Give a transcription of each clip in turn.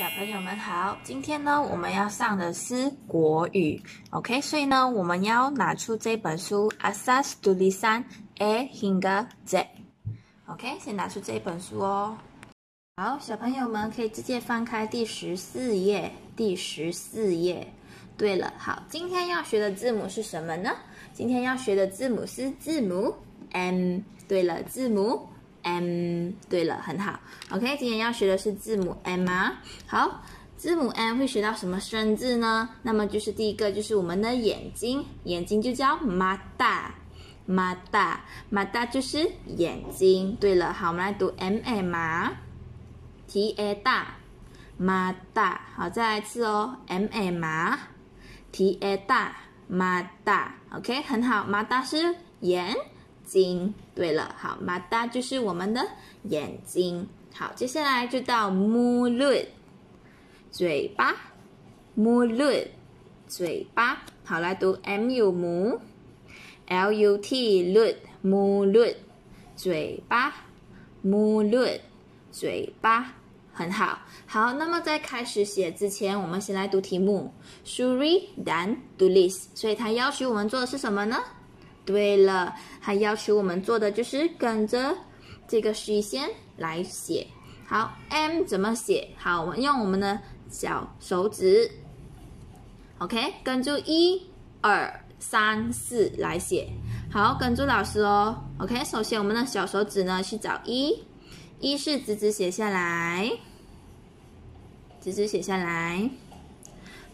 小朋友们好，今天呢我们要上的是国语，OK，所以呢我们要拿出这本书 a s s s t u l i s a n a hinga z，OK，先拿出这本书哦。好，小朋友们可以直接翻开第十四页，第十四页。对了，好，今天要学的字母是什么呢？今天要学的字母是字母 M。对了，字母。M，对了，很好。OK，今天要学的是字母 M 啊。好，字母 M 会学到什么生字呢？那么就是第一个，就是我们的眼睛，眼睛就叫 mata，mata，mata 就是眼睛。对了，好，我们来读 M A T A 大 mata。好，再来一次哦，M A T A 大 mata。OK，很好，mata 是眼。睛，对了，好，马达就是我们的眼睛。好，接下来就到 mu l u 嘴巴，mu l u 嘴巴。好，来读 m u m l u t lute，mu l u t 嘴巴，mu l u 嘴巴。很好，好，那么在开始写之前，我们先来读题目，shuri dan do this。所以，他要求我们做的是什么呢？对了，还要求我们做的就是跟着这个虚线来写。好，m 怎么写？好，我们用我们的小手指。OK，跟住一二三四来写。好，跟住老师哦。OK，首先我们的小手指呢去找一，一是直直写下来，直直写下来，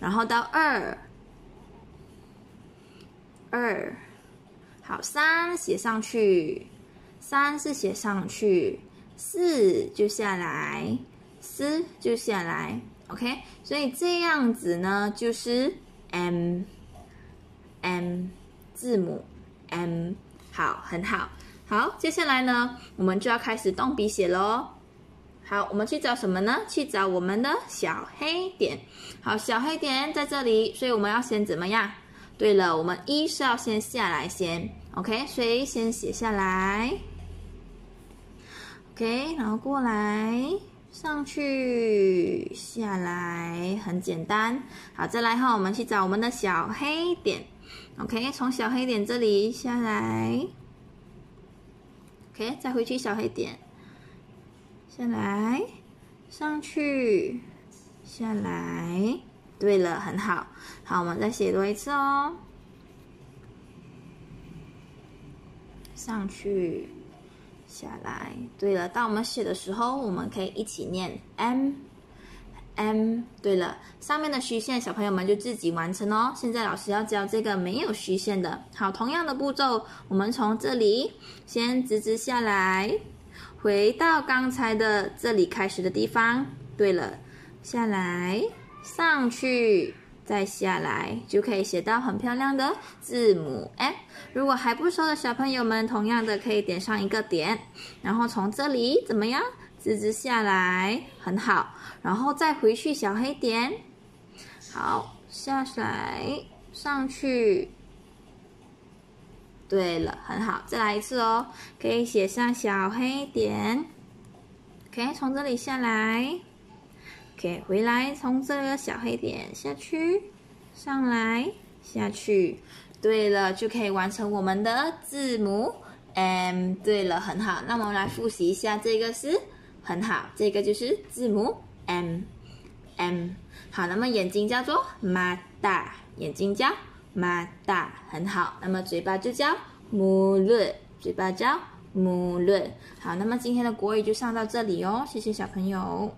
然后到二，二。好三写上去，三是写上去，四就下来，四就下来。OK，所以这样子呢就是 M M 字母 M。好，很好，好，接下来呢，我们就要开始动笔写喽。好，我们去找什么呢？去找我们的小黑点。好，小黑点在这里，所以我们要先怎么样？对了，我们一是要先下来先。OK，所以先写下来？OK，然后过来，上去，下来，很简单。好，再来后，我们去找我们的小黑点。OK，从小黑点这里下来。OK，再回去小黑点，下来，上去，下来。对了，很好。好，我们再写多一次哦。上去，下来。对了，当我们写的时候，我们可以一起念 m m。对了，上面的虚线，小朋友们就自己完成哦。现在老师要教这个没有虚线的。好，同样的步骤，我们从这里先直直下来，回到刚才的这里开始的地方。对了，下来，上去。再下来就可以写到很漂亮的字母 F。如果还不熟的小朋友们，同样的可以点上一个点，然后从这里怎么样，直直下来，很好。然后再回去小黑点，好，下来，上去。对了，很好，再来一次哦，可以写上小黑点可以从这里下来。OK，回来，从这个小黑点下去，上来，下去。对了，就可以完成我们的字母 M。对了，很好。那么我们来复习一下，这个是很好，这个就是字母 M M。好，那么眼睛叫做 m a a 眼睛叫 m a a 很好。那么嘴巴就叫 m u 嘴巴叫 m u u 好，那么今天的国语就上到这里哦，谢谢小朋友。